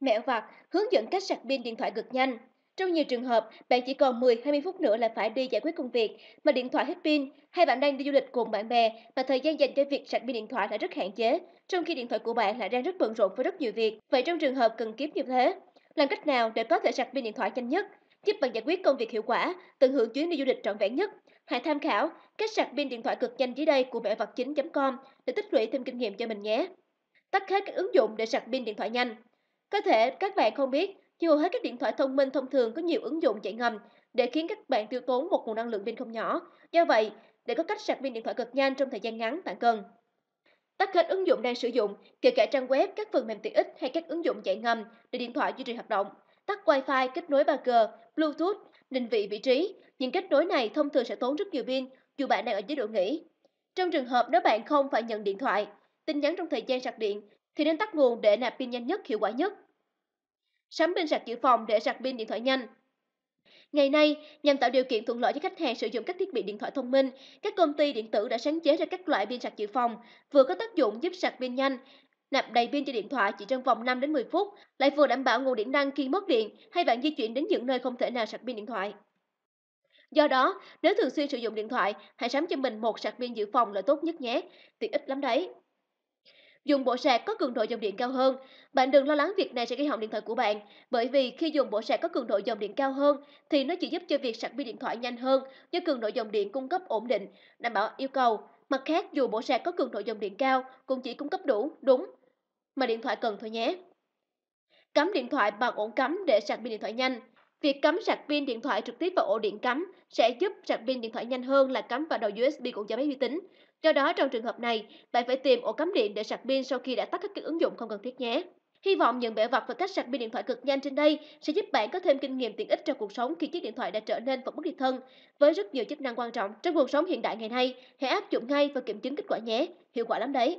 Mẹo vặt hướng dẫn cách sạc pin điện thoại cực nhanh. Trong nhiều trường hợp, bạn chỉ còn 10-20 phút nữa là phải đi giải quyết công việc mà điện thoại hết pin, hay bạn đang đi du lịch cùng bạn bè mà thời gian dành cho việc sạc pin điện thoại lại rất hạn chế, trong khi điện thoại của bạn lại đang rất bận rộn với rất nhiều việc. Vậy trong trường hợp cần kiếm như thế, làm cách nào để có thể sạc pin điện thoại nhanh nhất, giúp bạn giải quyết công việc hiệu quả, tận hưởng chuyến đi du lịch trọn vẹn nhất? Hãy tham khảo cách sạc pin điện thoại cực nhanh dưới đây của mẹ vật chính.com để tích lũy thêm kinh nghiệm cho mình nhé. Tắt hết các ứng dụng để sạc pin điện thoại nhanh. Có thể các bạn không biết, nhưng hầu hết các điện thoại thông minh thông thường có nhiều ứng dụng chạy ngầm để khiến các bạn tiêu tốn một nguồn năng lượng pin không nhỏ. Do vậy, để có cách sạc pin điện thoại cực nhanh trong thời gian ngắn, bạn cần tắt hết ứng dụng đang sử dụng, kể cả trang web, các phần mềm tiện ích hay các ứng dụng chạy ngầm để điện thoại duy trì hoạt động tắt Wi-Fi kết nối 3G, Bluetooth, định vị vị trí. Những kết nối này thông thường sẽ tốn rất nhiều pin dù bạn đang ở chế độ nghỉ. Trong trường hợp nếu bạn không phải nhận điện thoại, tin nhắn trong thời gian sạc điện thì nên tắt nguồn để nạp pin nhanh nhất, hiệu quả nhất. Sắm pin sạc dự phòng để sạc pin điện thoại nhanh. Ngày nay, nhằm tạo điều kiện thuận lợi cho khách hàng sử dụng các thiết bị điện thoại thông minh, các công ty điện tử đã sáng chế ra các loại pin sạc dự phòng, vừa có tác dụng giúp sạc pin nhanh, nạp đầy pin cho điện thoại chỉ trong vòng 5 đến 10 phút, lại vừa đảm bảo nguồn điện năng khi mất điện hay bạn di chuyển đến những nơi không thể nào sạc pin điện thoại. Do đó, nếu thường xuyên sử dụng điện thoại, hãy sắm cho mình một sạc pin dự phòng là tốt nhất nhé, tiện ích lắm đấy. Dùng bộ sạc có cường độ dòng điện cao hơn, bạn đừng lo lắng việc này sẽ gây hỏng điện thoại của bạn, bởi vì khi dùng bộ sạc có cường độ dòng điện cao hơn thì nó chỉ giúp cho việc sạc pin điện thoại nhanh hơn do cường độ dòng điện cung cấp ổn định, đảm bảo yêu cầu. Mặt khác, dù bộ sạc có cường độ dòng điện cao cũng chỉ cung cấp đủ, đúng mà điện thoại cần thôi nhé. Cắm điện thoại bằng ổ cắm để sạc pin điện thoại nhanh. Việc cắm sạc pin điện thoại trực tiếp vào ổ điện cắm sẽ giúp sạc pin điện thoại nhanh hơn là cắm vào đầu USB của nhà máy vi tính. Do đó trong trường hợp này, bạn phải tìm ổ cắm điện để sạc pin sau khi đã tắt các ứng dụng không cần thiết nhé. Hy vọng những bẻ vật và cách sạc pin điện thoại cực nhanh trên đây sẽ giúp bạn có thêm kinh nghiệm tiện ích cho cuộc sống khi chiếc điện thoại đã trở nên vật bất ly thân. Với rất nhiều chức năng quan trọng trong cuộc sống hiện đại ngày nay, hãy áp dụng ngay và kiểm chứng kết quả nhé. Hiệu quả lắm đấy.